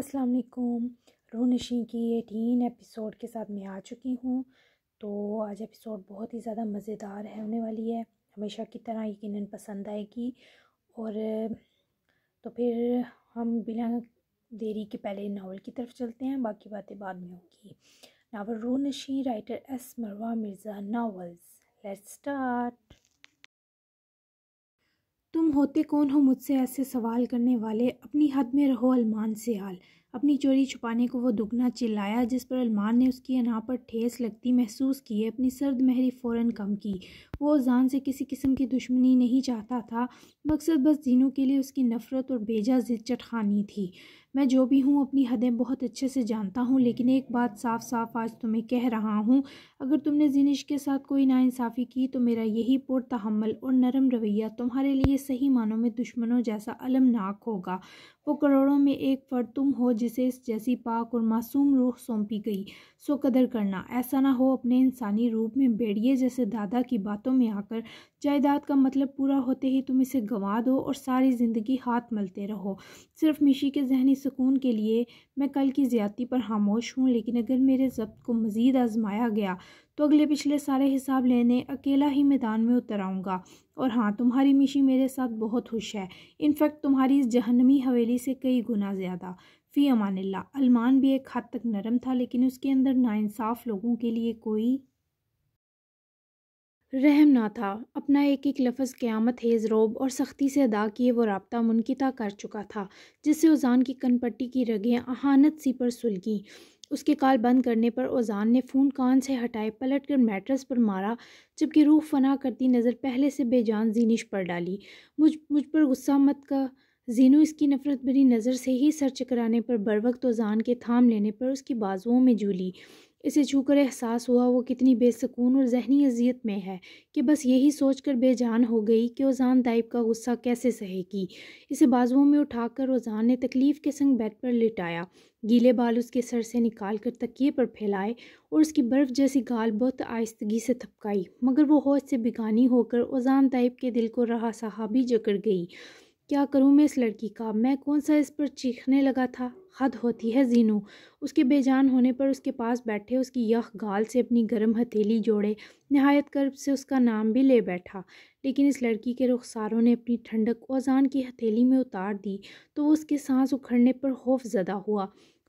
अस्सलाम वालेकुम रोनशी की एटीन एपिसोड के साथ मैं आ चुकी हूँ तो आज एपिसोड बहुत ही ज़्यादा मज़ेदार है होने वाली है हमेशा की तरह यकीन पसंद आएगी और तो फिर हम बिना देरी के पहले नावल की तरफ चलते हैं बाकी बातें बाद में होगी नावल रोनिशी राइटर एस मरवा मिर्ज़ा नावल्स लेट्स स्टार्ट तुम होते कौन हो मुझसे ऐसे सवाल करने वाले अपनी हद में रहो अलमान से हाल अपनी चोरी छुपाने को वो दुगना चिल्लाया जिस पर अलमान ने उसकी अना पर ठेस लगती महसूस की अपनी सर्द महरी फ़ौर कम की वो जान से किसी किस्म की दुश्मनी नहीं चाहता था मकसद बस दिनों के लिए उसकी नफ़रत और बेजा जिद चटखानी थी मैं जो भी हूँ अपनी हदें बहुत अच्छे से जानता हूँ लेकिन एक बात साफ साफ आज तुम्हें कह रहा हूँ अगर तुमने जिनिश के साथ कोई नाइंसाफ़ी की तो मेरा यही पुरतहमल और नरम रवैया तुम्हारे लिए सही मानों में दुश्मनों जैसा अलमनाक होगा वो करोड़ों में एक फर्द तुम हो जिसे इस जैसी पाक और मासूम रूह सौंपी गई सो कदर करना ऐसा ना हो अपने इंसानी रूप में भेड़िए जैसे दादा की बातों में आकर जायदाद का मतलब पूरा होते ही तुम इसे गंवा दो और सारी ज़िंदगी हाथ मलते रहो सिर्फ मिशी के जहनी सुकून के लिए मैं कल की ज़्यादती पर खामोश हूँ लेकिन अगर मेरे जब्त को मज़ीद आजमाया गया तो अगले पिछले सारे हिसाब लेने अकेला ही मैदान में उतर आऊँगा और हाँ तुम्हारी मिशी मेरे साथ बहुत खुश है इनफैक्ट तुम्हारी इस जहनमी हवेली से कई गुना ज़्यादा फ़ी अमानिल्ला अलमान भी एक हद तक नरम था लेकिन उसके अंदर नाइंसाफ लोगों के लिए कोई रहम ना था अपना एक एक लफ्ज़ क़्यामत हेज़ रोब और सख्ती से अदा किए वो रबता मुनकता कर चुका था जिससे ओज़ान की कनपट्टी की रगें अहानत सी पर सुलगी उसके काल बंद करने पर ओजान ने फ़ोन कान से हटाए पलट कर मैट्रस पर मारा जबकि रूह फना करती नज़र पहले से बेजान जीनिश पर डाली मुझ मुझ पर गुस्सा मत का जीनू इसकी नफ़रत भरी नज़र से ही सर चकराने पर बरवक्त ओजान के थाम लेने पर उसकी बाजुओं में झूली इसे छूकर एहसास हुआ वो कितनी बेसकून और जहनी अजियत में है कि बस यही सोच कर बेजान हो गई कि ओजान दाइब का गुस्सा कैसे सहेगी इसे बाजुओं में उठाकर ओजान ने तकलीफ़ के संग बेड पर लिटाया गीले बाल उसके सर से निकाल कर तकिए पर फैलाए और उसकी बर्फ़ जैसी गाल बहुत आयस्तगी से थपकाई मगर वो होश से बिगानी होकर ओजान दाइब के दिल को रहा भी जकड़ गई क्या करूं मैं इस लड़की का मैं कौन सा इस पर चीखने लगा था हद होती है जीनू उसके बेजान होने पर उसके पास बैठे उसकी यख गाल से अपनी गर्म हथेली जोड़े नहायत कर्ब से उसका नाम भी ले बैठा लेकिन इस लड़की के रुखसारों ने अपनी ठंडक ओजान की हथेली में उतार दी तो उसके सांस उखड़ने पर खौफ ज़दा हुआ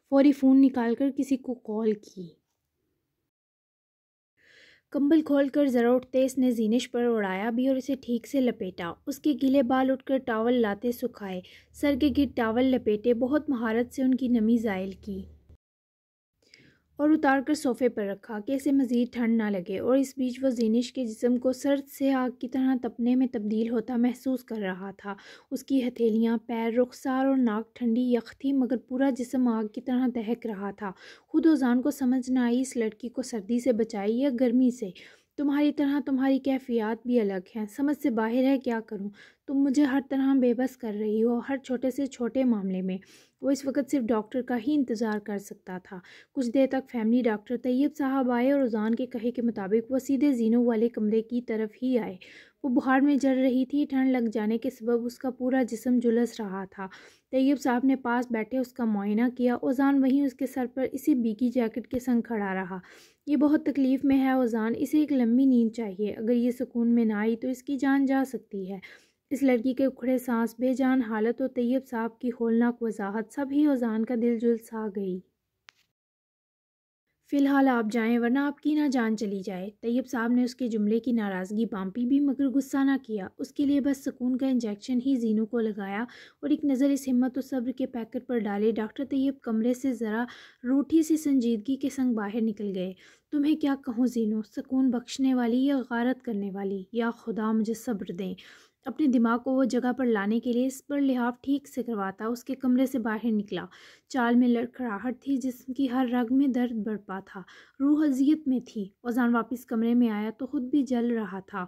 फौरी फ़ोन निकाल कर किसी को कॉल की कंबल खोलकर ज़रा उठते इसने जीनिश पर उड़ाया भी और इसे ठीक से लपेटा उसके गीले बाल उठकर टावल लाते सुखाए सर के गिर टावल लपेटे बहुत महारत से उनकी नमी जायल की और उतार कर सोफ़े पर रखा कि इसे मज़ीद ठंड ना लगे और इस बीच वह जीनिश के जिसम को सर्द से आग की तरह तपने में तब्दील होता महसूस कर रहा था उसकी हथेलियाँ पैर रुखसार और नाक ठंडी यख थी मगर पूरा जिसम आग की तरह दहक रहा था खुद ओजान को समझ ना आई इस लड़की को सर्दी से बचाई या गर्मी से तुम्हारी तरह तुम्हारी कैफियत भी अलग है समझ से बाहर है क्या करूं तुम मुझे हर तरह बेबस कर रही हो हर छोटे से छोटे मामले में वो इस वक्त सिर्फ डॉक्टर का ही इंतज़ार कर सकता था कुछ देर तक फैमिली डॉक्टर तैयब साहब आए और रुझान के कहे के मुताबिक वो सीधे जीनों वाले कमरे की तरफ ही आए वो बुहार में जल रही थी ठंड लग जाने के सबब उसका पूरा जिसम झुलस रहा था तैयब साहब ने पास बैठे उसका मुआयना किया ओजान वहीं उसके सर पर इसी बीकी जैकेट के संग खड़ा रहा ये बहुत तकलीफ़ में है ओजान इसे एक लंबी नींद चाहिए अगर ये सुकून में ना आई तो इसकी जान जा सकती है इस लड़की के उखड़े सांस बेजान हालत और तैयब साहब की होलनाक वजाहत सब ही ओजान का दिल जुल सा गई फ़िलहाल आप जाएं वरना आपकी ना जान चली जाए तैयब साहब ने उसके जुमले की नाराज़गी बांपी भी मगर गुस्सा ना किया उसके लिए बस सुकून का इंजेक्शन ही जीनू को लगाया और एक नज़र इस हिम्मत और सब्र के पैकेट पर डाले डॉक्टर तैयब कमरे से ज़रा रूठी सी संजीदगी के संग बाहर निकल गए तुम्हें क्या कहूँ जीनो सुकून बख्शने वाली या गारत करने वाली या खुदा मुझे सब्र दें अपने दिमाग को वो जगह पर लाने के लिए इस पर लिहाफ ठीक से करवाता उसके कमरे से बाहर निकला चाल में लड़खड़ाहट थी जिसकी हर रग में दर्द बढ़पा था रूह अजियत में थी ओजान वापस कमरे में आया तो खुद भी जल रहा था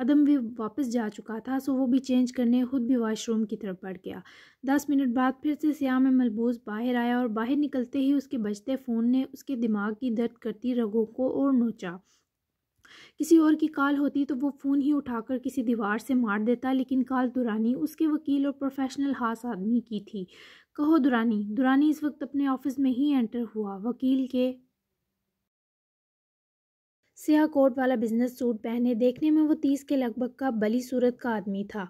अदम भी वापस जा चुका था सो वो भी चेंज करने खुद भी वॉशरूम की तरफ बढ़ गया दस मिनट बाद फिर से सियाह में बाहर आया और बाहर निकलते ही उसके बजते फ़ोन ने उसके दिमाग की दर्द करती रगों को और नोचा किसी और की काल होती तो वो फ़ोन ही उठाकर किसी दीवार से मार देता लेकिन काल दुरानी उसके वकील और प्रोफेशनल हास आदमी की थी कहो दुरानी दुरानी इस वक्त अपने ऑफिस में ही एंटर हुआ वकील के सिया कोट वाला बिजनेस सूट पहने देखने में वो तीस के लगभग का बली सूरत का आदमी था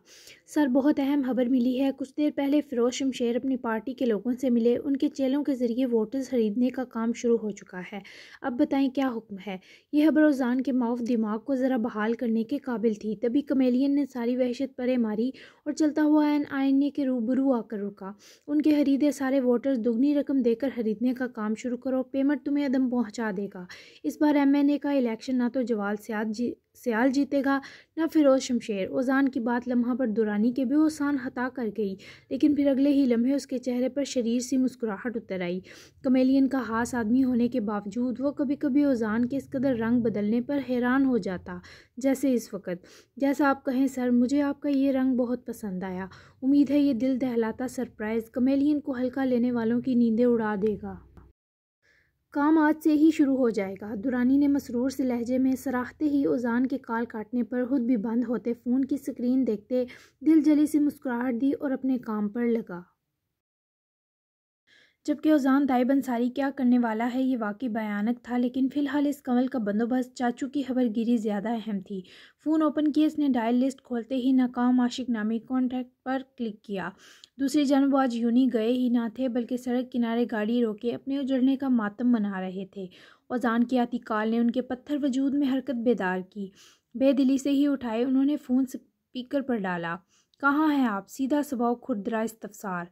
सर बहुत अहम खबर मिली है कुछ देर पहले फिरोज शमशेर अपनी पार्टी के लोगों से मिले उनके चेलों के ज़रिए वोटर्स खरीदने का काम शुरू हो चुका है अब बताएं क्या हुक्म है यह खबर रोजान के माउफ दिमाग को ज़रा बहाल करने के काबिल थी तभी कमेलियन ने सारी वहशत परे मारी और चलता हुआ एन आइन के रूबरू आकर रुका उनके खरीदे सारे वोटर्स दुगनी रकम देकर खरीदने का काम शुरू करो पेमेंट तुम्हें अदम पहुँचा देगा इस बार एम का इलेक्शन इलेक्शन ना तो जवाल सियाद जी सियाल जीतेगा ना फिरोज शमशेर ओजान की बात लम्हा पर दुरानी के भी ओसान हता कर गई लेकिन फिर अगले ही लम्हे उसके चेहरे पर शरीर सी मुस्कुराहट उतर आई कमेलियन का हास आदमी होने के बावजूद वो कभी कभी ओजान के इस कदर रंग बदलने पर हैरान हो जाता जैसे इस वक्त जैसा आप कहें सर मुझे आपका ये रंग बहुत पसंद आया उम्मीद है ये दिल दहलाता सरप्राइज़ कमेलियन को हल्का लेने वालों की नींदें उड़ा देगा काम आज से ही शुरू हो जाएगा दुरानी ने मसरूर से लहजे में सराहते ही उजान के काल काटने पर खुद भी बंद होते फ़ोन की स्क्रीन देखते दिल जली से मुस्कुराहट दी और अपने काम पर लगा जबकि उजान ताइब अंसारी क्या करने वाला है ये वाकई भयानक था लेकिन फ़िलहाल इस कमल का बंदोबस्त चाचू की खबरगिरी ज़्यादा अहम थी फ़ोन ओपन किए इसने डायल लिस्ट खोलते ही नाकाम आशिक नामी कॉन्टैक्ट पर क्लिक किया दूसरी जानब आज यूनी गए ही ना थे बल्कि सड़क किनारे गाड़ी रोके अपने उजड़ने का मातम मना रहे थे औजान की आतिकाल ने उनके पत्थर वजूद में हरकत बेदार की बेदिली से ही उठाए उन्होंने फ़ोन स्पीकर पर डाला कहाँ हैं आप सीधा स्वभाव खुरदरा इस्तफसार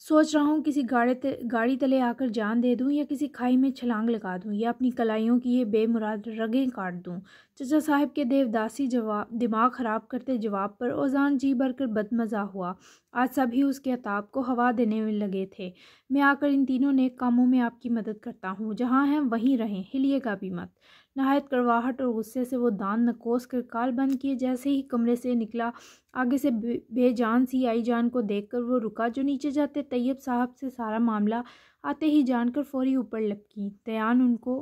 सोच रहा हूँ किसी गाड़े ते गाड़ी तले आकर जान दे दूँ या किसी खाई में छलांग लगा दूँ या अपनी कलाइयों की ये बेमुराद रगें काट दूँ चचा साहब के देवदासी जवाब दिमाग ख़राब करते जवाब पर ओजान जी भर कर बदमज़ा हुआ आज सभी उसके अताब को हवा देने में लगे थे मैं आकर इन तीनों नेक कामों में आपकी मदद करता हूँ जहाँ हैं वहीं रहें हिलिएगा भी मत नहायत करवाहट और गुस्से से वो दान नकोस कर काल बंद किए जैसे ही कमरे से निकला आगे से बेजान सी आई जान को देखकर वो रुका जो नीचे जाते तैयब साहब से सारा मामला आते ही जानकर फौरी ऊपर लपकी तयान उनको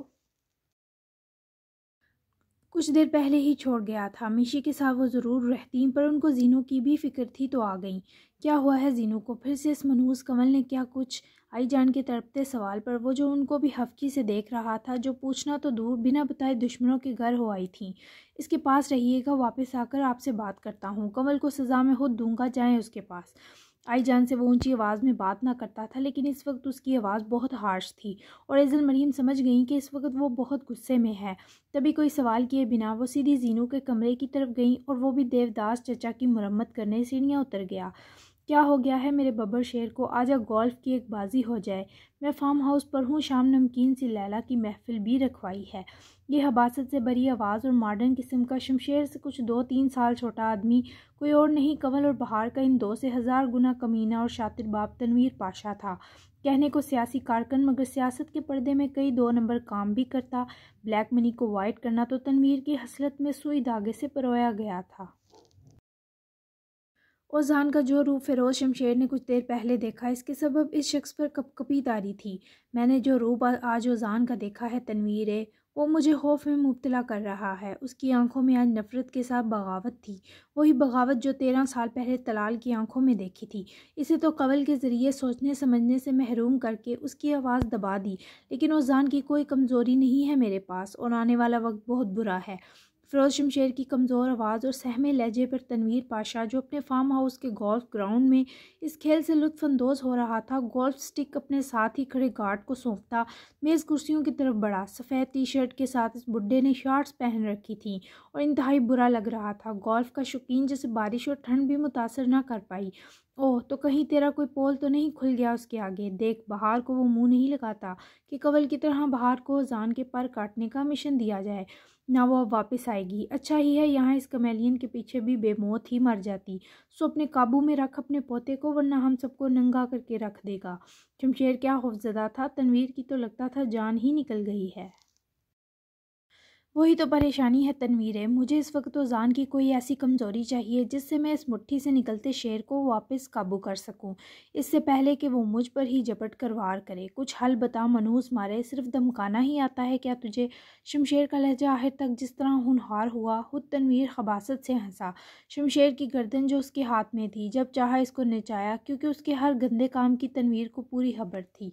कुछ देर पहले ही छोड़ गया था मीशी के साथ वो ज़रूर रहती पर उनको जीनू की भी फिक्र थी तो आ गई क्या हुआ है जीनू को फिर से इस मनहूस कमल ने क्या कुछ आई जान के तड़पते सवाल पर वो जो उनको भी हफ्की से देख रहा था जो पूछना तो दूर बिना बताए दुश्मनों के घर हो आई थी इसके पास रहिएगा वापस आकर आपसे बात करता हूँ कमल को सज़ा में खुद दूंगा जाए उसके पास आई जान से वो ऊंची आवाज़ में बात ना करता था लेकिन इस वक्त उसकी आवाज़ बहुत हार्श थी और एजल मरीम समझ गई कि इस वक्त वो बहुत गुस्से में है तभी कोई सवाल किए बिना वो सीधी जीनू के कमरे की तरफ गई और वो भी देवदास चचा की मरम्मत करने सीढ़ियाँ उतर गया क्या हो गया है मेरे बबर शेर को अब गोल्फ की एक बाजी हो जाए मैं फार्म हाउस पर हूँ शाम नमकीन सी लैला की महफिल भी रखवाई है ये हबासत से बरी आवाज़ और मॉडर्न किस्म का शमशेर से कुछ दो तीन साल छोटा आदमी कोई और नहीं कंवल और बहार का इन दो से हज़ार गुना कमीना और शातिर बाप तनवीर पाशा था कहने को सियासी कारकन मगर सियासत के पर्दे में कई दो नंबर काम भी करता ब्लैक मनी को वाइट करना तो तनवीर की हसरत में सुई धागे से परोया गया था ओजान जान का जो रूप फिरोज शमशेर ने कुछ देर पहले देखा इसके सबब इस शख्स पर कपकपी तारी थी मैंने जो रूप आज ओजान का देखा है तनवीर है वो मुझे खौफ में मुबतला कर रहा है उसकी आंखों में आज नफ़रत के साथ बगावत थी वही बगावत जो तेरह साल पहले तलाल की आंखों में देखी थी इसे तो कवल के ज़रिए सोचने समझने से महरूम करके उसकी आवाज़ दबा दी लेकिन ओजान जान की कोई कमज़ोरी नहीं है मेरे पास और आने वाला वक्त बहुत बुरा है फ़िरोज़ शमशेर की कमज़ोर आवाज़ और सहमे लहजे पर तनवीर पाशा जो अपने फार्म हाउस के गोल्फ ग्राउंड में इस खेल से लुफानंदोज़ हो रहा था गोल्फ स्टिक अपने साथ ही खड़े गार्ड को सौंपता मेज़ कुर्सियों की तरफ बढ़ा सफ़ेद टी शर्ट के साथ इस बुढ़े ने शॉर्ट्स पहन रखी थी और इंतहाई बुरा लग रहा था गोल्फ का शौकीन जैसे बारिश और ठंड भी मुतासर ना कर पाई ओह तो कहीं तेरा कोई पोल तो नहीं खुल गया उसके आगे देख बाहर को वो मुँह नहीं लगाता कि कवल की तरह बाहर को जान के पर काटने का मिशन दिया जाए ना वह वापस आएगी अच्छा ही है यहाँ इस कमेलियन के पीछे भी बेमौत ही मर जाती सो अपने काबू में रख अपने पोते को वरना हम सबको नंगा करके रख देगा शमशेर क्या खौफजदा था तनवीर की तो लगता था जान ही निकल गई है वही तो परेशानी है तनवीर है मुझे इस वक्त तो जान की कोई ऐसी कमज़ोरी चाहिए जिससे मैं इस मुट्ठी से निकलते शेर को वापस काबू कर सकूं इससे पहले कि वो मुझ पर ही झपट कर वार करे कुछ हल बता मनूस मारे सिर्फ धमकाना ही आता है क्या तुझे शमशेर का लहजा आखिर तक जिस तरह हुनहार हुआ खुद तनवीर खबासत से हंसा शमशेर की गर्दन जो उसके हाथ में थी जब चाहा इसको नचाया क्योंकि उसके हर गंदे काम की तनवीर को पूरी खबर थी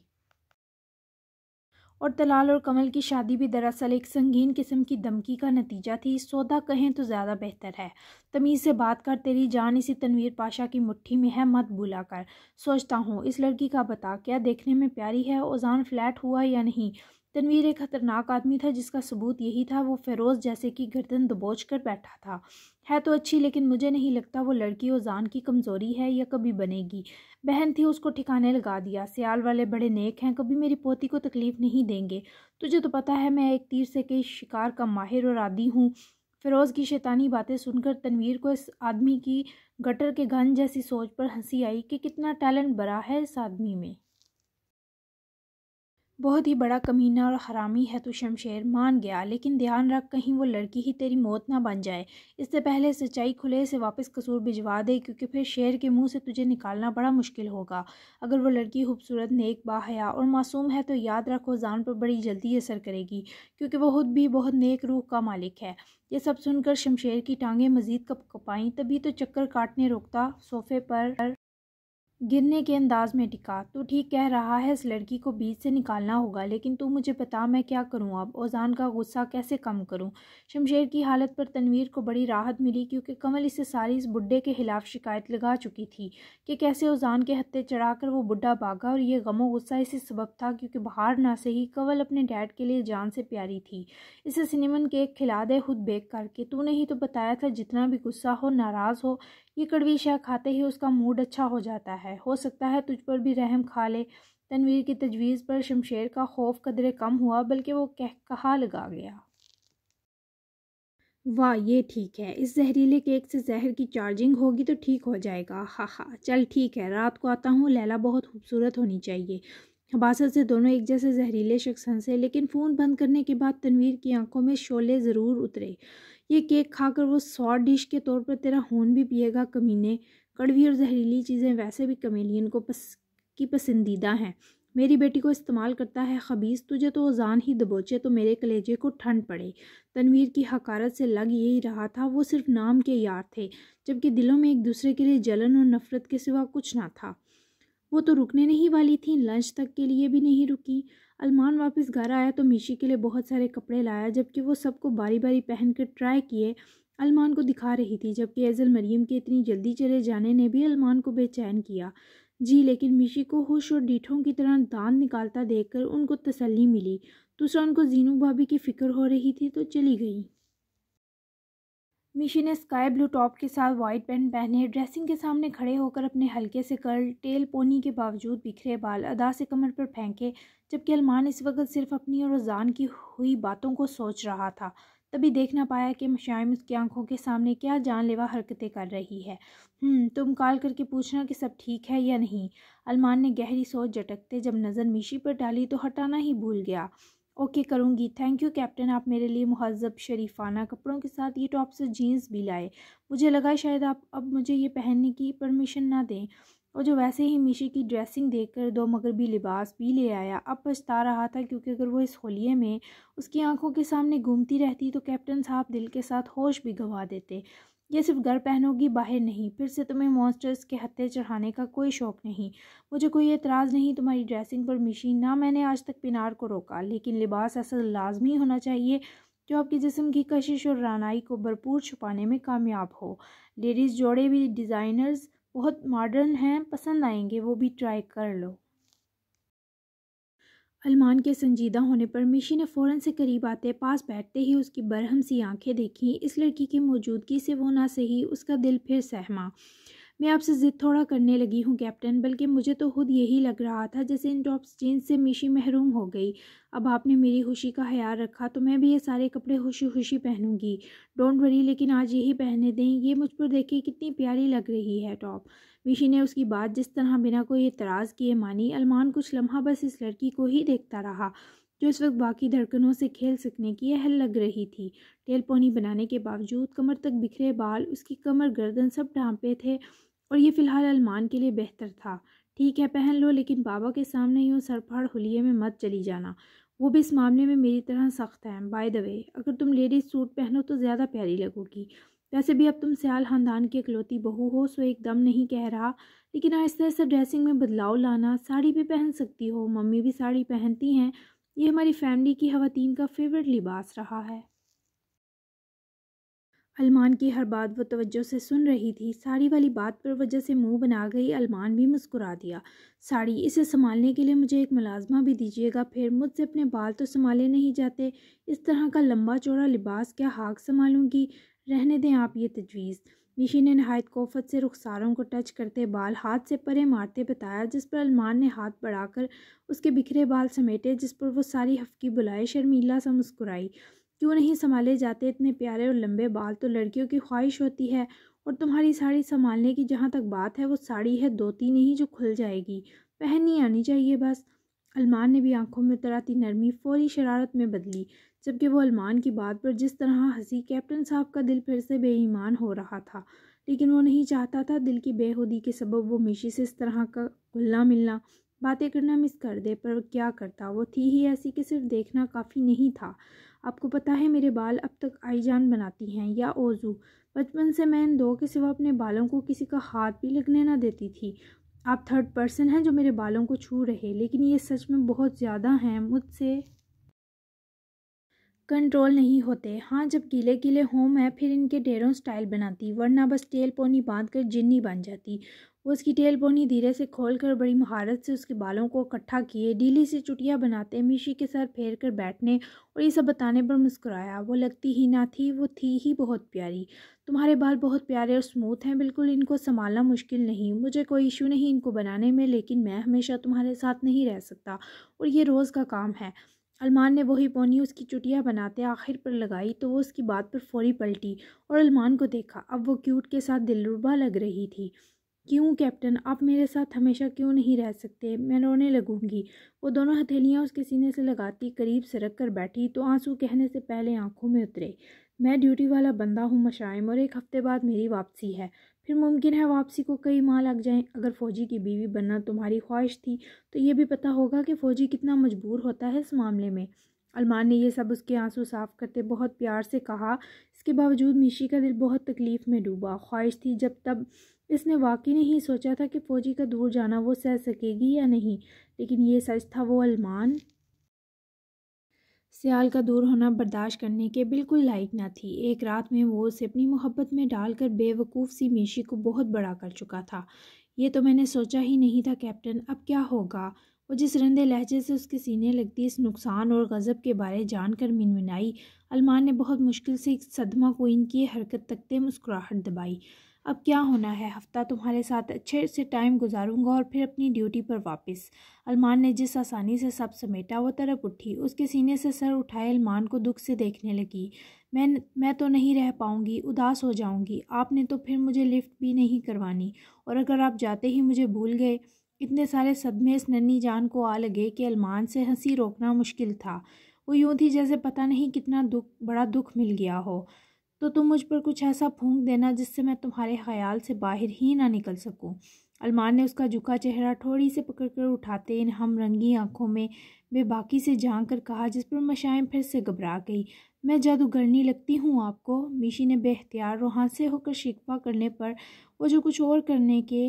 और तलाल और कमल की शादी भी दरअसल एक संगीन किस्म की धमकी का नतीजा थी सौदा कहें तो ज़्यादा बेहतर है तमीज़ से बात कर तेरी जान इसी तनवीर पाशा की मुट्ठी में है मत भुला कर सोचता हूँ इस लड़की का बता क्या देखने में प्यारी है ओजान फ्लैट हुआ या नहीं तनवीर एक खतरनाक आदमी था जिसका सबूत यही था वो फ़िरोज़ जैसे कि गर्दन दबोच कर बैठा था है तो अच्छी लेकिन मुझे नहीं लगता वो लड़की और जान की कमज़ोरी है या कभी बनेगी बहन थी उसको ठिकाने लगा दिया सियाल वाले बड़े नेक हैं कभी मेरी पोती को तकलीफ़ नहीं देंगे तुझे तो पता है मैं एक तीर से कई शिकार का माहिर और आदि हूँ फ़िरोज़ की शैतानी बातें सुनकर तनवीर को इस आदमी की गटर के घन जैसी सोच पर हंसी आई कि कितना टैलेंट बड़ा है इस आदमी में बहुत ही बड़ा कमीना और हरामी है तो शमशेर मान गया लेकिन ध्यान रख कहीं वो लड़की ही तेरी मौत ना बन जाए इससे पहले सच्चाई खुले से वापस कसूर भिजवा दे क्योंकि फिर शेर के मुंह से तुझे निकालना बड़ा मुश्किल होगा अगर वो लड़की खूबसूरत नेक बाहया और मासूम है तो याद रखो जान पर बड़ी जल्दी असर करेगी क्योंकि वह खुद भी बहुत नेक रूह का मालिक है ये सब सुनकर शमशेर की टाँगें मजीद कप कपाई तभी तो चक्कर काटने रोकता सोफे पर गिरने के अंदाज में टिका तो ठीक कह रहा है इस लड़की को बीच से निकालना होगा लेकिन तू मुझे बता मैं क्या करूं अब ओज़ान का गुस्सा कैसे कम करूं शमशेर की हालत पर तनवीर को बड़ी राहत मिली क्योंकि कमल इसे सारी इस बुढ़े के खिलाफ शिकायत लगा चुकी थी कि कैसे औजान के हत्ते चढ़ाकर वो बुढ़ा भागा और ये गमो गुस्सा इसी सबक था क्योंकि बाहर ना से ही कंवल अपने डैड के लिए जान से प्यारी थी इसे सिनेमन केक खिला दे खुद बेक करके तू नहीं तो बताया था जितना भी गुस्सा हो नाराज़ हो ये कड़वी शह खाते ही उसका मूड अच्छा हो जाता है हो सकता है तुझ पर भी रहम खा ले तनवीर की तजवीज़ पर शमशेर का खौफ कदरे कम हुआ बल्कि वो कह कहा लगा गया वाह ये ठीक है इस जहरीले केक से जहर की चार्जिंग होगी तो ठीक हो जाएगा हा हा चल ठीक है रात को आता हूँ लैला बहुत खूबसूरत होनी चाहिए हबासत से दोनों एक जैसे जहरीले शख्स हंसे लेकिन फ़ोन बंद करने के बाद तनवीर की आंखों में शोले ज़रूर उतरे ये केक खाकर वो सॉट डिश के तौर पर तेरा होन भी पिएगा कमीने कड़वी और जहरीली चीज़ें वैसे भी कमेलियन को पस की पसंदीदा हैं मेरी बेटी को इस्तेमाल करता है खबीस तुझे तो जान ही दबोचे तो मेरे कलेजे को ठंड पड़े तनवीर की हकारत से लग यही रहा था वो सिर्फ नाम के यार थे जबकि दिलों में एक दूसरे के लिए जलन और नफ़रत के सिवा कुछ ना था वो तो रुकने नहीं वाली थी लंच तक के लिए भी नहीं रुकी अलमान वापस घर आया तो मीशी के लिए बहुत सारे कपड़े लाया जबकि वो सबको बारी बारी पहन कर ट्राई किए अलमान को दिखा रही थी जबकि एजल मरीम के इतनी जल्दी चले जाने ने भी अलमान को बेचैन किया जी लेकिन मीशी को होश और डीठों की तरह दान निकालता देखकर उनको तसल्ली मिली दूसरा तो उनको जीनू भाभी की फ़िक्र हो रही थी तो चली गई मिशी ने स्काई ब्लू टॉप के साथ वाइट पैंट पहने ड्रेसिंग के सामने खड़े होकर अपने हल्के से कर्ल टेल पोनी के बावजूद बिखरे बाल अदा से कमर पर फेंके जबकि अलमान इस वक्त सिर्फ अपनी और रोजान की हुई बातों को सोच रहा था तभी देख ना पाया कि मशाइम उसकी आंखों के सामने क्या जानलेवा हरकतें कर रही है हम्म, तुम कॉल करके पूछना कि सब ठीक है या नहीं अलमान ने गहरी सोच झटकते जब नज़र मीशी पर डाली तो हटाना ही भूल गया ओके करूँगी थैंक यू कैप्टन आप मेरे लिए महजब शरीफाना कपड़ों के साथ ये टॉप्स से जीन्स भी लाए मुझे लगा शायद आप अब मुझे ये पहनने की परमिशन ना दें और जो वैसे ही मीशे की ड्रेसिंग देखकर दो मगरबी लिबास भी ले आया अब पछता रहा था क्योंकि अगर वो इस होलिये में उसकी आंखों के सामने घूमती रहती तो कैप्टन साहब दिल के साथ होश भी गंवा देते ये सिर्फ घर पहनोगी बाहर नहीं फिर से तुम्हें मॉन्स्टर्स के हत्थे चढ़ाने का कोई शौक़ नहीं मुझे कोई एतराज़ नहीं तुम्हारी ड्रेसिंग पर मिशी ना मैंने आज तक पिनार को रोका लेकिन लिबास ऐसा लाजमी होना चाहिए जो आपके जिसम की कशिश और रानाई को भरपूर छुपाने में कामयाब हो लेडीज़ जोड़े भी डिज़ाइनर्स बहुत मॉडर्न हैं पसंद आएंगे वो भी ट्राई कर लो अलमान के संजीदा होने पर मिशी ने फ़ौरन से करीब आते पास बैठते ही उसकी बरहम सी आंखें देखीं इस लड़की की मौजूदगी से वो ना सही उसका दिल फिर सहमा मैं आपसे ज़िद थोड़ा करने लगी हूँ कैप्टन बल्कि मुझे तो खुद यही लग रहा था जैसे इन टॉप्स जीन्स से मीशी महरूम हो गई अब आपने मेरी खुशी का ख्याल रखा तो मैं भी ये सारे कपड़े खुशी खुशी पहनूंगी डोंट वरी लेकिन आज यही पहने दें ये मुझ पर देखिए कितनी प्यारी लग रही है टॉप विशी ने उसकी बात जिस तरह बिना कोई एतराज़ किए मानी अलमान कुछ लम्हा बस इस लड़की को ही देखता रहा जो इस वक्त बाकी धड़कनों से खेल सकने की अहल लग रही थी टेल पोनी बनाने के बावजूद कमर तक बिखरे बाल उसकी कमर गर्दन सब ढांपे थे और ये फ़िलहाल अलमान के लिए बेहतर था ठीक है पहन लो लेकिन बाबा के सामने यूँ सर फाड़ हुलिये में मत चली जाना वो भी इस मामले में मेरी तरह सख्त है बाय द वे अगर तुम लेडीज़ सूट पहनो तो ज़्यादा प्यारी लगोगी वैसे भी अब तुम सयाल खानदान की इकलौती बहू हो सो एकदम नहीं कह रहा लेकिन आहिस्ता हाँ, आहिस्ता ड्रेसिंग में बदलाव लाना साड़ी भी पहन सकती हो मम्मी भी साड़ी पहनती हैं ये हमारी फैमिली की खातन का फेवरेट लिबास रहा है अलमान की हर बात वो तवज्जो से सुन रही थी साड़ी वाली बात पर वजह से मुंह बना गई अलमान भी मुस्कुरा दिया साड़ी इसे संभालने के लिए मुझे एक मुलाजमा भी दीजिएगा फिर मुझसे अपने बाल तो संभाले नहीं जाते इस तरह का लंबा चौड़ा लिबास क्या हाक संभालूंगी रहने दें आप ये तजवीज़ मिशी ने नहायत कोफत से रुखसारों को टच करते बाल हाथ से परे मारते बताया जिस पर अलमान ने हाथ बढ़ाकर उसके बिखरे बाल समेटे जिस पर वो सारी हफ्की बुलाए शर्मीला सा मुस्कुराई क्यों नहीं संभाले जाते इतने प्यारे और लंबे बाल तो लड़कियों की ख्वाहिश होती है और तुम्हारी साड़ी संभालने की जहाँ तक बात है वो साड़ी है धोती नहीं जो खुल जाएगी पहननी आनी चाहिए बस अलमान ने भी आंखों में तराती नरमी फौरी शरारत में बदली जबकि वो अलमान की बात पर जिस तरह हंसी कैप्टन साहब का दिल फिर से बेईमान हो रहा था लेकिन वो नहीं चाहता था दिल की बेहूदी के सबब वो मीशी से इस तरह का घुलना मिलना बातें करना मिस कर दे पर क्या करता वो थी ही ऐसी कि सिर्फ देखना काफ़ी नहीं था आपको पता है मेरे बाल अब तक आईजान बनाती हैं या ओजू बचपन से मैं इन दो के सिवा अपने बालों को किसी का हाथ भी लगने ना देती थी आप थर्ड पर्सन हैं जो मेरे बालों को छू रहे लेकिन ये सच में बहुत ज़्यादा हैं मुझसे कंट्रोल नहीं होते हाँ जब गीले गीले होम है फिर इनके ढेरों स्टाइल बनाती वरना बस टेल पोनी बांध कर जिन्नी बन जाती वो उसकी टेल पोनी धीरे से खोल कर बड़ी महारत से उसके बालों को इकट्ठा किए डीली से चुटिया बनाते मिशी के सर फेर कर बैठने और ये सब बताने पर मुस्कुराया वो लगती ही ना थी वो थी ही बहुत प्यारी तुम्हारे बाल बहुत प्यारे और स्मूथ हैं बिल्कुल इनको संभालना मुश्किल नहीं मुझे कोई इशू नहीं इनको बनाने में लेकिन मैं हमेशा तुम्हारे साथ नहीं रह सकता और ये रोज़ का काम है अलमान ने वही पोनी उसकी चुटिया बनाते आखिर पर लगाई तो वो उसकी बात पर फौरी पलटी और अलमान को देखा अब वो क्यूट के साथ दिलरुबा लग रही थी क्यों कैप्टन आप मेरे साथ हमेशा क्यों नहीं रह सकते मैं रोने लगूंगी वो दोनों हथेलियाँ उसके सीने से लगाती करीब सरक कर बैठी तो आंसू कहने से पहले आंखों में उतरे मैं ड्यूटी वाला बंदा हूँ मशाइम और एक हफ्ते बाद मेरी वापसी है फिर मुमकिन है वापसी को कई माह लग जाएं अगर फ़ौजी की बीवी बनना तुम्हारी ख्वाहिश थी तो ये भी पता होगा कि फ़ौजी कितना मजबूर होता है इस मामले में अलमान ने यह सब उसके आंसू साफ करते बहुत प्यार से कहा इसके बावजूद मीशी का दिल बहुत तकलीफ़ में डूबा ख्वाहिश थी जब तब इसने वाकई नहीं सोचा था कि फ़ौजी का दूर जाना वो सह सकेगी या नहीं लेकिन ये सच था वो अलमान सियाल का दूर होना बर्दाश्त करने के बिल्कुल लायक ना थी एक रात में वो उसे अपनी मोहब्बत में डालकर बेवकूफ़ सी मीशी को बहुत बड़ा कर चुका था ये तो मैंने सोचा ही नहीं था कैप्टन अब क्या होगा वो जिस रंदे लहजे से उसके सीने लगती इस नुकसान और गज़ब के बारे जानकर मिनमिनाई अलमान ने बहुत मुश्किल से सदमा को इनकी हरकत तकते मुस्कुराहट दबाई अब क्या होना है हफ्ता तुम्हारे साथ अच्छे से टाइम गुजारूंगा और फिर अपनी ड्यूटी पर वापस अलमान ने जिस आसानी से सब समेटा वो तरफ उठी उसके सीने से सर उठाए अलमान को दुख से देखने लगी मैं मैं तो नहीं रह पाऊंगी उदास हो जाऊंगी आपने तो फिर मुझे लिफ्ट भी नहीं करवानी और अगर आप जाते ही मुझे भूल गए इतने सारे सदमे इस नन्नी जान को आ लगे कि अलमान से हंसी रोकना मुश्किल था वो यूँ थी जैसे पता नहीं कितना दुख बड़ा दुख मिल गया हो तो तुम मुझ पर कुछ ऐसा फूंक देना जिससे मैं तुम्हारे ख्याल से बाहर ही ना निकल सकूं अलमार ने उसका झुका चेहरा थोड़ी से पकड़कर उठाते इन हम रंगी आँखों में बेबाकी से झाँक कर कहा जिस पर मशाएँ फिर से घबरा गई मैं जादूगरनी लगती हूँ आपको मीशी ने बेख्तियार रुहान से होकर शिकवा करने पर वो जो कुछ और करने के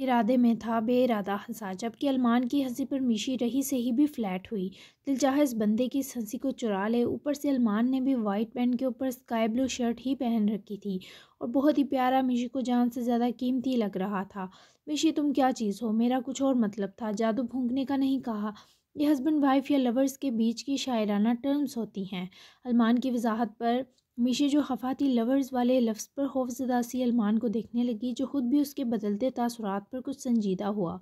इरादे में था इरादा हंसा जबकि अलमान की हंसी पर मीशी रही से ही भी फ्लैट हुई दिलचाह इस बंदे की इस हंसी को चुरा ले ऊपर से अलमान ने भी वाइट पैंट के ऊपर स्काई ब्लू शर्ट ही पहन रखी थी और बहुत ही प्यारा मिशी को जान से ज़्यादा कीमती लग रहा था मिशी तुम क्या चीज़ हो मेरा कुछ और मतलब था जादू भूकने का नहीं कहा यह हस्बैंड वाइफ या लवर्स के बीच की शायराना टर्म्स होती हैं अलमान की वजाहत पर मिशी जो खफाती लवर्स वाले लफ्ज़ पर खौफजदा सी अलमान को देखने लगी जो ख़ुद भी उसके बदलते तासरात पर कुछ संजीदा हुआ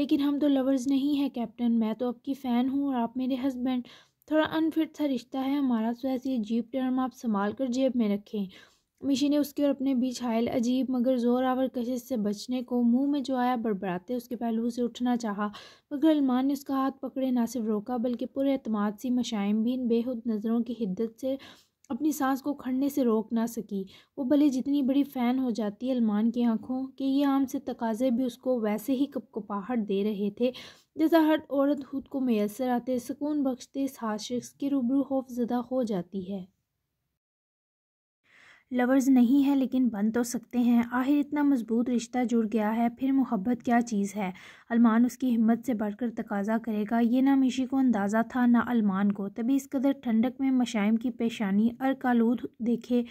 लेकिन हम तो लवर्स नहीं हैं कैप्टन मैं तो आपकी फ़ैन हूँ और आप मेरे हस्बैंड थोड़ा अनफिट सा रिश्ता है हमारा तो ऐसी अजीब टर्म आप संभाल कर जेब में रखें मिशी ने उसके और अपने बीच हायल अजीब मगर जोर आवर कशिश से बचने को मुंह में जो आया बड़बड़ाते उसके पहलू से उठना चाहा मगर अलमान ने उसका हाथ पकड़े ना सिर्फ रोका बल्कि पूरे अतमाद सी मशाइम भी बेहद नज़रों की हिद्दत से अपनी सांस को खड़ने से रोक ना सकी वो भले जितनी बड़ी फ़ैन हो जाती अलमान की आंखों के ये आम से तकाजे भी उसको वैसे ही कपकपाहट दे रहे थे जैसा हर औरत खुद को मैसर आते सुकून बख्शते शख्स के रूबरू खौफजदा हो जाती है लवर्स नहीं है लेकिन बन तो सकते हैं आखिर इतना मजबूत रिश्ता जुड़ गया है फिर मोहब्बत क्या चीज़ है अलमान उसकी हिम्मत से बढ़कर तकाजा करेगा ये ना मिशी को अंदाज़ा था ना अलमान को तभी इस कदर ठंडक में मशाइम की पेशानी कालूद देखे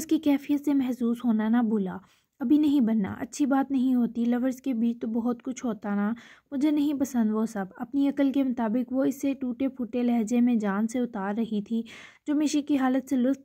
उसकी कैफियत से महसूस होना ना भूला अभी नहीं बनना अच्छी बात नहीं होती लवर्स के बीच तो बहुत कुछ होता ना मुझे नहीं पसंद वो सब अपनी अकल के मुताबिक वो इसे टूटे फूटे लहजे में जान से उतार रही थी जो मिशी की हालत से लुत्फ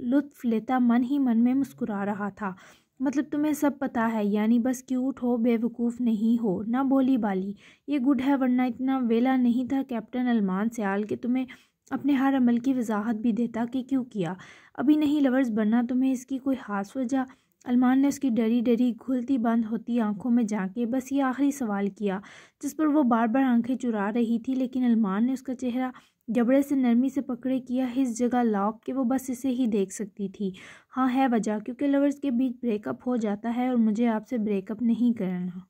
लुत्फ़ लेता मन ही मन में मुस्कुरा रहा था मतलब तुम्हें सब पता है यानी बस क्यूट हो बेवकूफ़ नहीं हो ना बोली बाली ये गुड है वरना इतना वेला नहीं था कैप्टन अलमान सयाल के तुम्हें अपने हर अमल की वजाहत भी देता कि क्यों किया अभी नहीं लवर्स बनना तुम्हें इसकी कोई खास वजह अलमान ने उसकी डरी डरी घुलती बंद होती आंखों में जाके बस ये आखिरी सवाल किया जिस पर वो बार बार आंखें चुरा रही थी लेकिन अलमान ने उसका चेहरा जबड़े से नरमी से पकड़े किया इस जगह लॉक के वो बस इसे ही देख सकती थी हाँ है वजह क्योंकि लवर्स के बीच ब्रेकअप हो जाता है और मुझे आपसे ब्रेकअप नहीं करना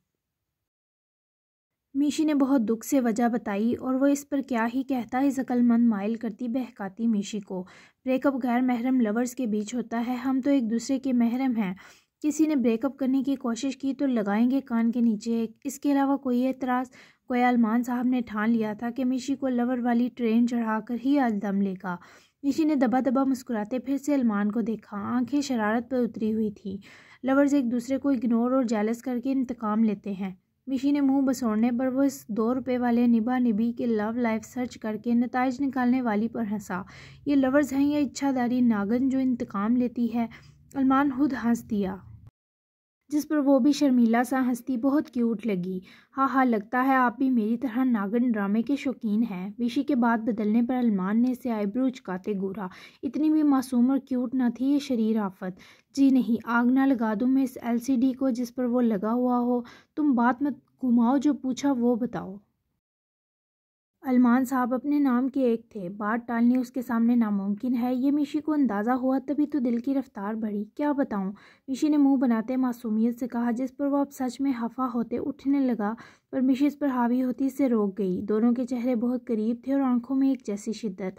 मीशी ने बहुत दुख से वजह बताई और वो इस पर क्या ही कहता इस अक्लमंद माइल करती बहकाती मीशी को ब्रेकअप गैर महरम लवर्स के बीच होता है हम तो एक दूसरे के महरम हैं किसी ने ब्रेकअप करने की कोशिश की तो लगाएंगे कान के नीचे इसके अलावा कोई एतराज़ कोयालमान साहब ने ठान लिया था कि मिशी को लवर वाली ट्रेन चढ़ाकर ही आज दम लेगा मिशी ने दबा दबा मुस्कुराते फिर से अलमान को देखा आंखें शरारत पर उतरी हुई थी लवर्स एक दूसरे को इग्नोर और जैलस करके इंतकाम लेते हैं मिशी ने मुंह बसोड़ने पर वो इस दो रुपये वाले निभा निबी के लव लाइफ सर्च करके नतज निकालने वाली पर हंसा ये लवर्स हैं या इच्छादारी नागन जो इंतकाम लेती है अलमान खुद हंस दिया जिस पर वो भी शर्मिला सा हंसती बहुत क्यूट लगी हाँ हाँ लगता है आप भी मेरी तरह नागन ड्रामे के शौकीन हैं विशी के बाद बदलने पर अलमान ने इसे आईब्रो उचकाते घूरा इतनी भी मासूम और क्यूट ना थी ये शरीर आफत जी नहीं आग ना लगा दूँ मैं इस एलसीडी को जिस पर वो लगा हुआ हो तुम बात मत घुमाओ जो पूछा वो बताओ सलमान साहब अपने नाम के एक थे बात टालनी उसके सामने नामुमकिन है ये मिशी को अंदाज़ा हुआ तभी तो दिल की रफ्तार बढ़ी क्या बताऊँ मिशी ने मुंह बनाते मासूमियत से कहा जिस पर वह अब सच में हफा होते उठने लगा पर मिशी इस पर हावी होती इससे रोक गई दोनों के चेहरे बहुत करीब थे और आंखों में एक जैसी शिद्दत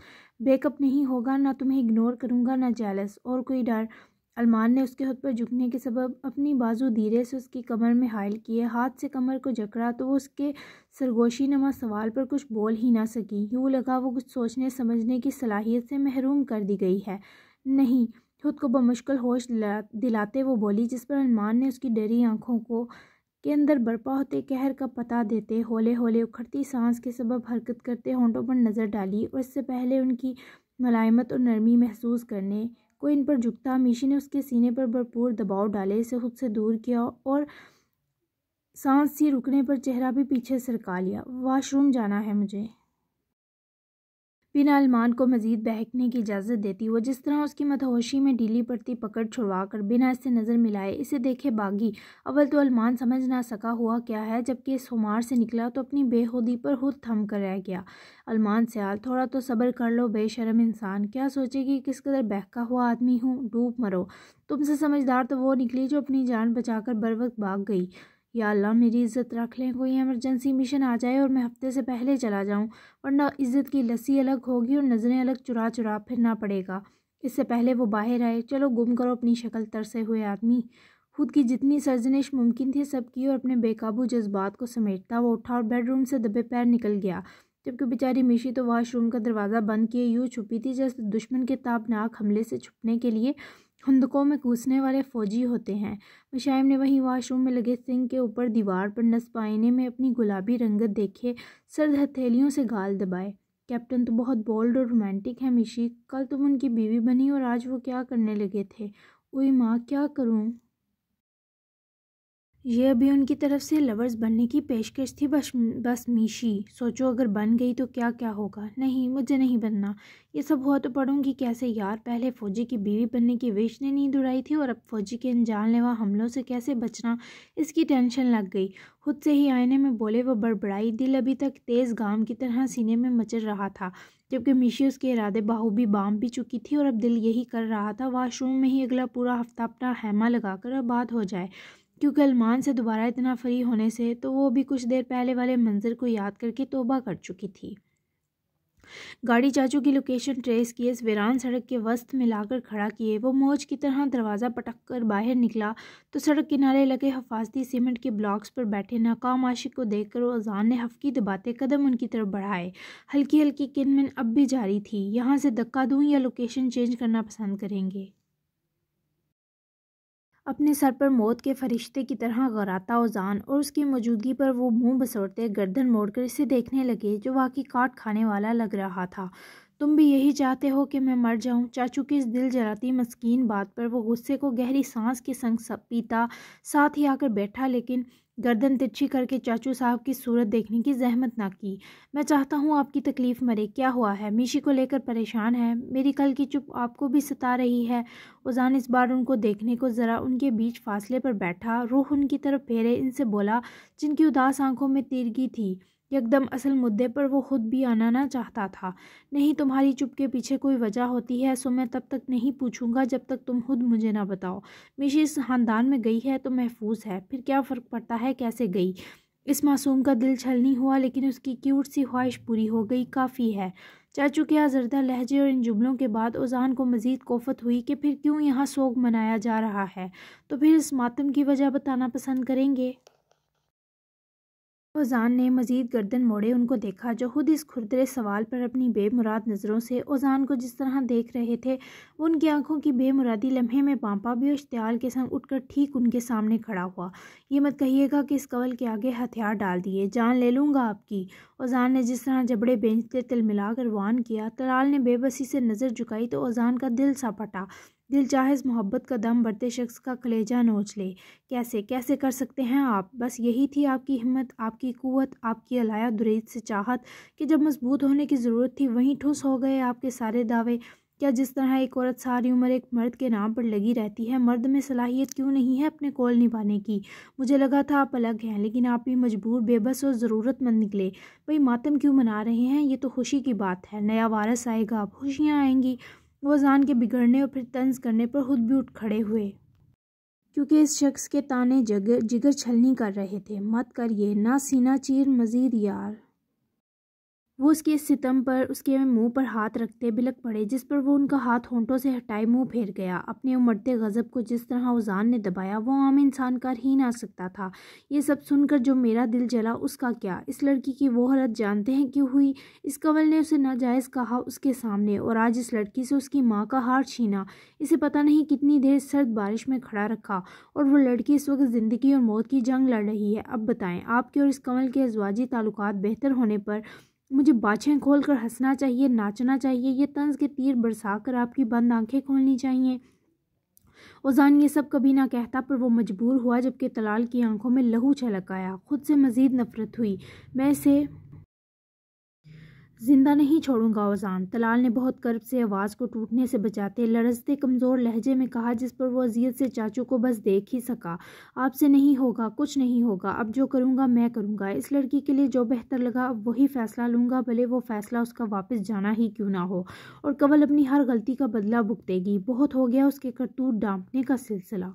बेकअप नहीं होगा ना तुम्हें इग्नोर करूँगा ना जैलस और कोई डर अलमान ने उसके खुद पर झुकने के सबब अपनी बाजू धीरे से उसकी कमर में हायल किए हाथ से कमर को जकड़ा तो वो उसके सरगोशी नमा सवाल पर कुछ बोल ही ना सकी यूँ लगा वो कुछ सोचने समझने की सलाहियत से महरूम कर दी गई है नहीं खुद को बमुश्किल होश दिलाते वो बोली जिस पर अरमान ने उसकी डरी आँखों को के अंदर बर्पा होते कहर का पता देते होले होले उखड़ती सांस के सबब हरकत करते होंठों पर नज़र डाली और इससे पहले उनकी मलायमत और नरमी महसूस करने कोई इन पर झुकता मीशी ने उसके सीने पर भरपूर दबाव डाले इसे खुद से दूर किया और सांस सी रुकने पर चेहरा भी पीछे सरका लिया वॉशरूम जाना है मुझे बिना अलमान को मजीद बहकने की इजाज़त देती वो जिस तरह उसकी मतहोशी में ढीली पड़ती पकड़ छुड़वा कर बिना इससे नज़र मिलाए इसे देखे बागी अव्वल तो अलमान समझ ना सका हुआ क्या है जबकि इस हुमार से निकला तो अपनी बेहूदी पर खुद थम कर रह गया अलमान सयाल थोड़ा तो सब्र कर लो बेशरम इंसान क्या सोचे कि किस कदर बहका हुआ आदमी हूँ डूब मरो तुमसे समझदार तो वो निकली जो अपनी जान बचा कर बर वक्त भाग गई या अल्लाह मेरी इज़्ज़त रख लें कोई एमरजेंसी मिशन आ जाए और मैं हफ्ते से पहले चला जाऊँ वरना इज़्ज़त की लस्सी अलग होगी और नज़रें अलग चुरा चुरा फिरना पड़ेगा इससे पहले वो बाहर आए चलो गुम करो अपनी शक्ल तरसे हुए आदमी खुद की जितनी सर्जनिश मुमकिन थी सब की और अपने बेकाबू जज्बात को समेटता वो उठा और बेडरूम से दबे पैर निकल गया जबकि बेचारी मिशी तो वाशरूम का दरवाज़ा बंद किए यूँ छुपी थी जैसे दुश्मन के ताबनाक हमले से छुपने के लिए खुंदकों में कूसने वाले फ़ौजी होते हैं मशाइम ने वहीं वाशरूम में लगे सिंह के ऊपर दीवार पर नस में अपनी गुलाबी रंगत देखे सर्द हथेलियों से गाल दबाए कैप्टन तो बहुत बोल्ड और रोमांटिक है मिशी कल तुम उनकी बीवी बनी और आज वो क्या करने लगे थे ओए माँ क्या करूँ यह अभी उनकी तरफ से लवर्स बनने की पेशकश थी बस बस मीशी सोचो अगर बन गई तो क्या क्या होगा नहीं मुझे नहीं बनना ये सब हुआ तो पढ़ूंगी कैसे यार पहले फौजी की बीवी बनने की विश ने नींद उड़ाई थी और अब फौजी के अनजानलेवा हमलों से कैसे बचना इसकी टेंशन लग गई खुद से ही आईने में बोले वह बड़बड़ाई दिल अभी तक तेज़ गाम की तरह सीने में मचल रहा था जबकि मीशी उसके इरादे भी बाम भी चुकी थी और अब दिल यही कर रहा था वाशरूम में ही अगला पूरा हफ्ता अपना हैमा लगाकर बात हो जाए क्योंकि अलमान से दोबारा इतना फ्री होने से तो वो भी कुछ देर पहले वाले मंजर को याद करके तोबा कर चुकी थी गाड़ी चाचू की लोकेशन ट्रेस किए इस वीरान सड़क के वस्त में लाकर खड़ा किए वो मौज की तरह दरवाज़ा पटक कर बाहर निकला तो सड़क किनारे लगे हफाजती सीमेंट के ब्लॉक्स पर बैठे नाकाम आशिक को देखकर अजान ने हफ्की दबाते कदम उनकी तरफ बढ़ाए हल्की हल्की किनमिन अब भी जारी थी यहाँ से धक्का दूँ या लोकेशन चेंज करना पसंद करेंगे अपने सर पर मौत के फरिश्ते की तरह गराता ओजान और उसकी मौजूदगी पर वो मुंह बसोरते गर्दन मोड़कर इसे देखने लगे जो वाकई काट खाने वाला लग रहा था तुम भी यही चाहते हो कि मैं मर जाऊं चाचू की इस दिल जलाती मस्कीन बात पर वो गुस्से को गहरी सांस के संग पीता साथ ही आकर बैठा लेकिन गर्दन तिरछी करके चाचू साहब की सूरत देखने की जहमत ना की मैं चाहता हूँ आपकी तकलीफ़ मरे क्या हुआ है मीशी को लेकर परेशान है मेरी कल की चुप आपको भी सता रही है उजान इस बार उनको देखने को ज़रा उनके बीच फासले पर बैठा रूह उनकी तरफ फेरे इनसे बोला जिनकी उदास आंखों में तीरगी थी यकदम असल मुद्दे पर वो खुद भी आना ना चाहता था नहीं तुम्हारी चुप के पीछे कोई वजह होती है सो मैं तब तक नहीं पूछूंगा जब तक तुम खुद मुझे ना बताओ मिशी इस खानदान में गई है तो महफूज है फिर क्या फ़र्क पड़ता है कैसे गई इस मासूम का दिल छलनी हुआ लेकिन उसकी क्यूट सी ख्वाहिश पूरी हो गई काफ़ी है चाचू के आजरदा लहजे और इन जुमलों के बाद उजान को मज़ीद कोफत हुई कि फिर क्यों यहाँ सोग मनाया जा रहा है तो फिर इस मातम की वजह बताना पसंद करेंगे ओजान ने मजीद गर्दन मोड़े उनको देखा जो खुद इस खुरदरे सवाल पर अपनी बेमुराद नज़रों से ओजान को जिस तरह देख रहे थे उनकी आंखों की बेमुरादी लम्हे में बांपा भी इश्तियाल के संग उठकर ठीक उनके सामने खड़ा हुआ ये मत कहिएगा कि इस कवल के आगे हथियार डाल दिए जान ले लूँगा आपकी ओजान ने जिस तरह जबड़े बेंचते तिल मिलाकर वान किया तलाल ने बेबसी से नज़र झुकाई तो ओजान का दिल सा पटा दिल चाहे इस मोहब्बत का दम बढ़ते शख्स का कलेजा नोच ले कैसे कैसे कर सकते हैं आप बस यही थी आपकी हिम्मत आपकी कुवत आपकी अलाया दुरीद से चाहत कि जब मजबूत होने की ज़रूरत थी वहीं ठुस हो गए आपके सारे दावे क्या जिस तरह एक औरत सारी उम्र एक मर्द के नाम पर लगी रहती है मर्द में सलाहियत क्यों नहीं है अपने कॉल निभाने की मुझे लगा था आप अलग हैं लेकिन आप भी मजबूर बेबस और ज़रूरतमंद निकले भाई मातम क्यों मना रहे हैं ये तो खुशी की बात है नया वारस आएगा खुशियाँ आएंगी वो जान के बिगड़ने और फिर तंज करने पर खुद भी उठ खड़े हुए क्योंकि इस शख्स के ताने जगर जिगर छलनी कर रहे थे मत करिए ना सीना चीर मज़ीद यार वो उसके सितम पर उसके मुंह पर हाथ रखते बिलक पड़े जिस पर वो उनका हाथ होंठों से हटाए मुंह फेर गया अपने उमड़ते गज़ब को जिस तरह उजान ने दबाया वो आम इंसान कर ही ना सकता था ये सब सुनकर जो मेरा दिल जला उसका क्या इस लड़की की वो हालत जानते हैं क्यों हुई इस कंवल ने उसे नाजायज़ कहा उसके सामने और आज इस लड़की से उसकी माँ का हार छीना इसे पता नहीं कितनी देर सर्द बारिश में खड़ा रखा और वह लड़की इस वक्त ज़िंदगी और मौत की जंग लड़ रही है अब बताएं आपके और इस कंवल के अजवाजी ताल्लुक बेहतर होने पर मुझे बाछें खोल कर हंसना चाहिए नाचना चाहिए ये तंज के तीर बरसा कर आपकी बंद आंखें खोलनी चाहिए ओजान ये सब कभी ना कहता पर वो मजबूर हुआ जबकि तलाल की आंखों में लहू छलक आया खुद से मज़ीद नफरत हुई मैं इसे जिंदा नहीं छोड़ूंगा ओजान तलाल ने बहुत कर्ब से आवाज़ को टूटने से बचाते लरजते कमज़ोर लहजे में कहा जिस पर वो अजियत से चाचू को बस देख ही सका आपसे नहीं होगा कुछ नहीं होगा अब जो करूँगा मैं करूँगा इस लड़की के लिए जो बेहतर लगा अब वही फ़ैसला लूँगा भले वो फ़ैसला उसका वापस जाना ही क्यों ना हो और कवल अपनी हर गलती का बदला भुगतेगी बहुत हो गया उसके करतूत डांपने का सिलसिला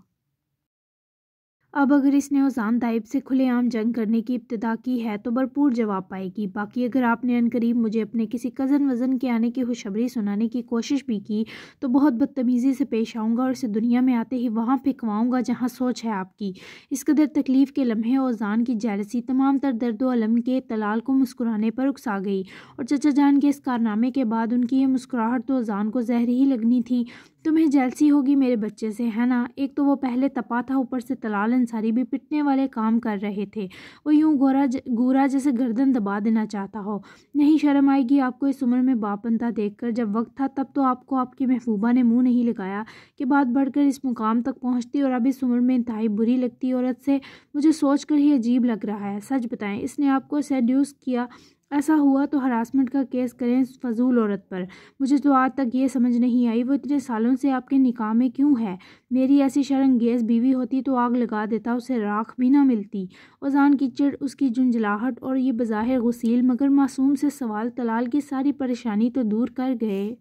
अब अगर इसने ओसान ताइब से खुलेआम जंग करने की इब्तदा की है तो भरपूर जवाब पाएगी बाकी अगर आपने अनकरीब मुझे अपने किसी कज़न वज़न के आने की खुशबरी सुनाने की कोशिश भी की तो बहुत बदतमीज़ी से पेश आऊँगा और इसे दुनिया में आते ही वहाँ फेंकवाऊँगा जहाँ सोच है आपकी इस कदर तकलीफ़ के लम्हे ओजान की जैलसी तमाम तर दर्द अलम के तलाल को मुस्कुराने पर उकसा गई और चचा जान के इस कारनामे के बाद उनकी ये मुस्कुराहट तो ओजान को जहरी ही लगनी थी तुम्हें जेलसी होगी मेरे बच्चे से है ना एक तो वो पहले तपा था ऊपर से तलाल अंसारी भी पिटने वाले काम कर रहे थे वो यूँ गोरा ज, गोरा जैसे गर्दन दबा देना चाहता हो नहीं शर्म आएगी आपको इस उम्र में बापनता देखकर जब वक्त था तब तो आपको आपकी महबूबा ने मुंह नहीं लगाया कि बात बढ़कर इस मुकाम तक पहुँचती और अब इस उम्र में इंतहाई बुरी लगती औरत से मुझे सोच कर ही अजीब लग रहा है सच बताएं इसने आपको सेड्यूस किया ऐसा हुआ तो हरासमेंट का केस करें फजूल औरत पर मुझे तो आज तक ये समझ नहीं आई वो इतने सालों से आपके निकाह में क्यों है मेरी ऐसी शर्मगेज बीवी होती तो आग लगा देता उसे राख भी ना मिलती की कीचड़ उसकी झुंझलाहट और ये बज़ाहिर गसील मगर मासूम से सवाल तलाल की सारी परेशानी तो दूर कर गए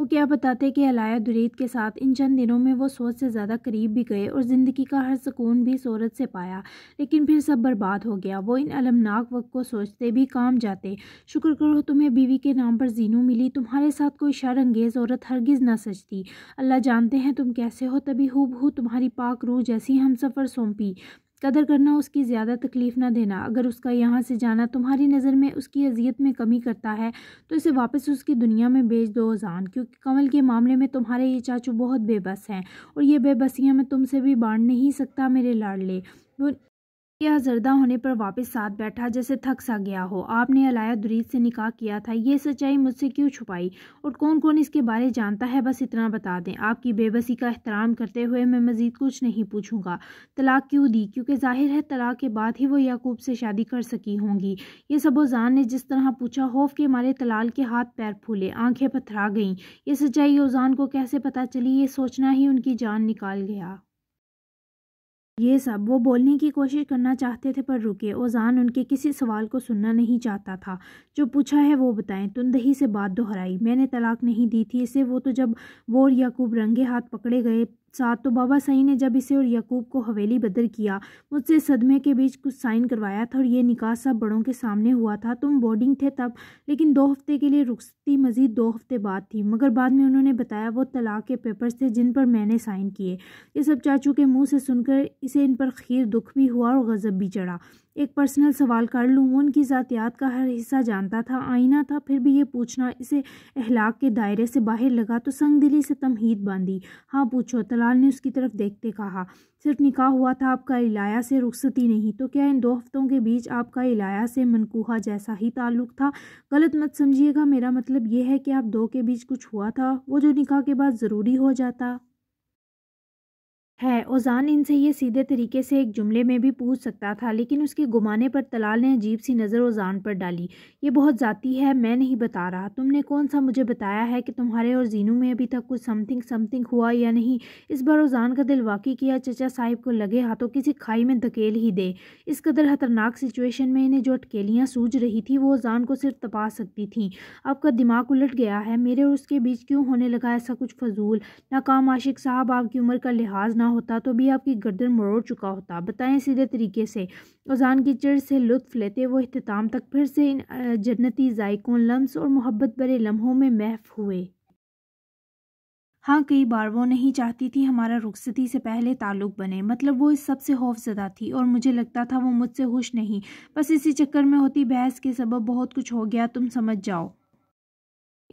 वो क्या बताते कि अलाया दुरीद के साथ इन चंद दिनों में वो सोच से ज़्यादा करीब भी गए और ज़िंदगी का हर सुकून भी सूरत से पाया लेकिन फिर सब बर्बाद हो गया वो इन अलमनाक वक्त को सोचते भी काम जाते शुक्र करो तुम्हें बीवी के नाम पर जीनू मिली तुम्हारे साथ कोई शर अंगेज़ औरत हरगिज़ ना सजती अल्लाह जानते हैं तुम कैसे हो तभी हु तुम्हारी पाक रूह जैसी हम सफ़र सौंपी कदर करना उसकी ज़्यादा तकलीफ़ ना देना अगर उसका यहाँ से जाना तुम्हारी नज़र में उसकी अजियत में कमी करता है तो इसे वापस उसकी दुनिया में भेज दो जान क्योंकि कमल के मामले में तुम्हारे ये चाचू बहुत बेबस हैं और ये बेबसियाँ मैं तुमसे भी बांट नहीं सकता मेरे लाडले ले यह जरदा होने पर वापस साथ बैठा जैसे थक सा गया हो आपने अलाया दुरीद से निकाह किया था ये सच्चाई मुझसे क्यों छुपाई और कौन कौन इसके बारे जानता है बस इतना बता दें आपकी बेबसी का एहतराम करते हुए मैं मज़ीद कुछ नहीं पूछूंगा तलाक क्यों दी क्योंकि जाहिर है तलाक के बाद ही वो याकूब से शादी कर सकी होंगी ये सबोजान ने जिस तरह पूछा खौफ के मारे तलाल के हाथ पैर फूले आंखें पथरा गईं ये सच्चाई ओजान को कैसे पता चली ये सोचना ही उनकी जान निकाल गया ये सब वो बोलने की कोशिश करना चाहते थे पर रुके ओजान उनके किसी सवाल को सुनना नहीं चाहता था जो पूछा है वो बताएं तुंदही से बात दोहराई मैंने तलाक नहीं दी थी इसे वो तो जब वो याकूब रंगे हाथ पकड़े गए साथ तो बाबा सही ने जब इसे और यकूब को हवेली बदर किया मुझसे सदमे के बीच कुछ साइन करवाया था और ये निकाह सब बड़ों के सामने हुआ था तुम बोर्डिंग थे तब लेकिन दो हफ्ते के लिए रुखती मज़ीद दो हफ्ते बाद थी मगर बाद में उन्होंने बताया वो तलाक के पेपर्स थे जिन पर मैंने साइन किए ये सब चाचू के मुँह से सुनकर इसे इन पर खीर दुख भी हुआ और गज़ब भी चढ़ा एक पर्सनल सवाल कर लूँ वो उनकी ज़ातियात का हर हिस्सा जानता था आईना था फिर भी ये पूछना इसे अहलाक के दायरे से बाहर लगा तो संग दिली से तमहीद बांधी हाँ पूछो तलाल ने उसकी तरफ देखते कहा सिर्फ निकाह हुआ था आपका इलाया से रुखसती नहीं तो क्या इन दो हफ्तों के बीच आपका इलाया से मनकूहा जैसा ही ताल्लुक था गलत मत समझिएगा मेरा मतलब यह है कि आप दो के बीच कुछ हुआ था वो जो निकाह के बाद ज़रूरी हो जाता है ओजान इनसे ये सीधे तरीके से एक जुमले में भी पूछ सकता था लेकिन उसके घुमाने पर तलाल ने अजीब सी नज़र ओजान पर डाली ये बहुत ज़ाती है मैं नहीं बता रहा तुमने कौन सा मुझे बताया है कि तुम्हारे और जीनू में अभी तक कुछ समथिंग समथिंग हुआ या नहीं इस बार ओजान का दिल वाकई किया चचा साहिब को लगे हाथों किसी खाई में धकेल ही दे इस कदर खतरनाक सिचुएशन में इन्हें जो अटकेलियाँ सूझ रही थी वो ओजान को सिर्फ तपा सकती थी आपका दिमाग उलट गया है मेरे और उसके बीच क्यों होने लगा ऐसा कुछ फजूल काम आशिक साहब आपकी उम्र का लिहाज ना ना होता तो भी आपकी गर्दन मरोड़ चुका होता बताएं सीधे तरीके से अजान की चर्च से लुत्फ़ लेते वो अख्ताम तक फिर से इन जन्नती जायकों लम्स और मोहब्बत भरे लम्हों में महफ हुए हाँ कई बार वो नहीं चाहती थी हमारा रुखसती से पहले ताल्लुक बने मतलब वो इस सब से खौफजदा थी और मुझे लगता था वो मुझसे खुश नहीं बस इसी चक्कर में होती बहस के सबब बहुत कुछ हो गया तुम समझ जाओ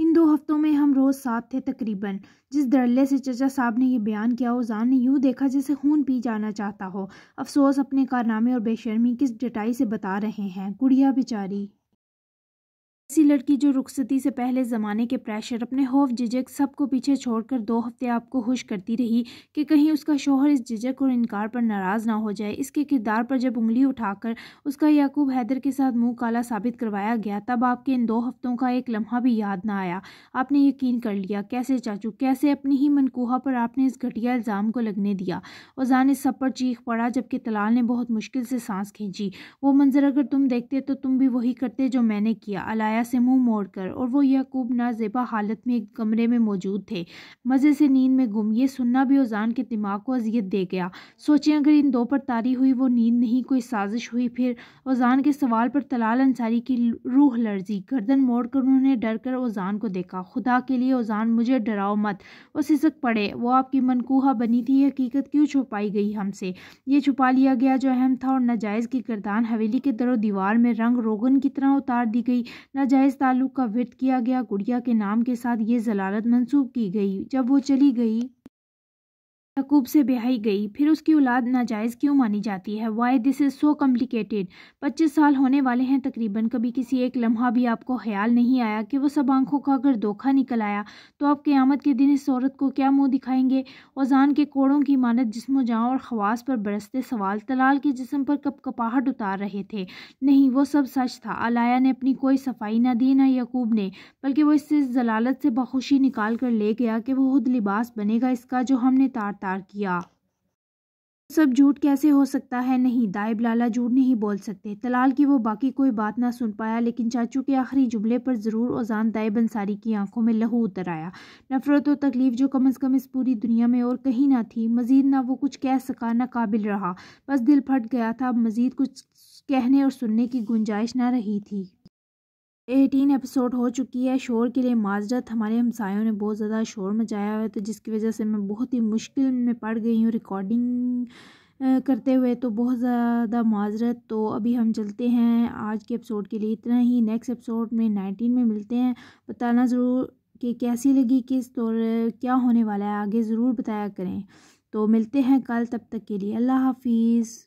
इन दो हफ्तों में हम रोज़ साथ थे तकरीबन जिस धड़ल्ले से चचा साहब ने यह बयान किया ओजान ने यूं देखा जैसे खून पी जाना चाहता हो अफसोस अपने कारनामे और बेशर्मी किस जटाई से बता रहे हैं गुड़िया बेचारी ऐसी लड़की जो रुखसती से पहले ज़माने के प्रेशर अपने खौफ झिझक सबको पीछे छोड़कर दो हफ्ते आपको खुश करती रही कि कहीं उसका शोहर इस झिझक और इनकार पर नाराज़ ना हो जाए इसके किरदार पर जब उंगली उठाकर उसका याकूब हैदर के साथ मुंह काला साबित करवाया गया तब आपके इन दो हफ्तों का एक लम्हा भी याद ना आया आपने यकीन कर लिया कैसे चाचू कैसे अपनी ही मनकूहा पर आपने इस घटिया इल्ज़ाम को लगने दिया ओजान इस सब पर चीख पड़ा जबकि तलाल ने बहुत मुश्किल से सांस खींची वो मंजर अगर तुम देखते तो तुम भी वही करते जो मैंने किया अलाया काया से मुंह मोड़कर और वो यकूब नाजेबा हालत में एक कमरे में मौजूद थे मज़े से नींद में गुम ये सुनना भी ओजान के दिमाग को अजियत दे गया सोचें अगर इन दो पर तारी हुई वो नींद नहीं कोई साजिश हुई फिर ओजान के सवाल पर तलाल अंसारी की रूह लर्जी गर्दन मोड़ कर उन्होंने डर कर ओजान को देखा खुदा के लिए ओजान मुझे डराओ मत वो सिसक पड़े वो आपकी मनकूहा बनी थी हकीकत क्यों छुपाई गई हमसे ये छुपा लिया गया जो अहम था और नाजायज़ की गर्दान हवेली के दरों दीवार में रंग रोगन की तरह उतार दी गई न नाजायज ताल्लुक का वर्त किया गया गुड़िया के नाम के साथ ये जलालत मंसूब की गई जब वो चली गई यकूब से बिहाई गई फिर उसकी औलाद नाजायज़ क्यों मानी जाती है why this is so complicated पच्चीस साल होने वाले हैं तकरीबन कभी किसी एक लम्हा भी आपको ख्याल नहीं आया कि वह सब आंखों का अगर धोखा निकल आया तो आप क़्यामत के दिन इस औरत को क्या मुंह दिखाएंगे ओजान के कोड़ों की मानत जिसम जहाँ और खवास पर बरसते सवाल तलाल के जिसम पर कपाहट उतार रहे थे नहीं वो सब सच था अलाया ने अपनी कोई सफाई ना दी ना यकूब ने बल्कि वह इससे जलालत से बखुशी निकाल कर ले गया कि वह खुद लिबास बनेगा इसका जो हमने तार गिरफ्तार किया सब झूठ कैसे हो सकता है नहीं दाइब लाला झूठ नहीं बोल सकते तलाल की वो बाकी कोई बात ना सुन पाया लेकिन चाचू के आखिरी जुमले पर ज़रूर औजान दाइब अंसारी की आंखों में लहू उतर आया नफरत और तकलीफ जो कम अज़ कम इस पूरी दुनिया में और कहीं ना थी मज़ीद ना वो कुछ कह सका ना काबिल रहा बस दिल फट गया था मज़ीद कुछ कहने और सुनने की गुंजाइश ना रही थी एटीन एपिसोड हो चुकी है शोर के लिए माजरत हमारे हमसायों ने बहुत ज़्यादा शोर मचाया हुआ है तो जिसकी वजह से मैं बहुत ही मुश्किल में पड़ गई हूँ रिकॉर्डिंग करते हुए तो बहुत ज़्यादा माजरत तो अभी हम चलते हैं आज के एपिसोड के लिए इतना ही नेक्स्ट एपिसोड में नाइनटीन में मिलते हैं बताना ज़रूर कि कैसी लगी किस तौर क्या होने वाला है आगे ज़रूर बताया करें तो मिलते हैं कल तब तक के लिए अल्लाह हाफिज़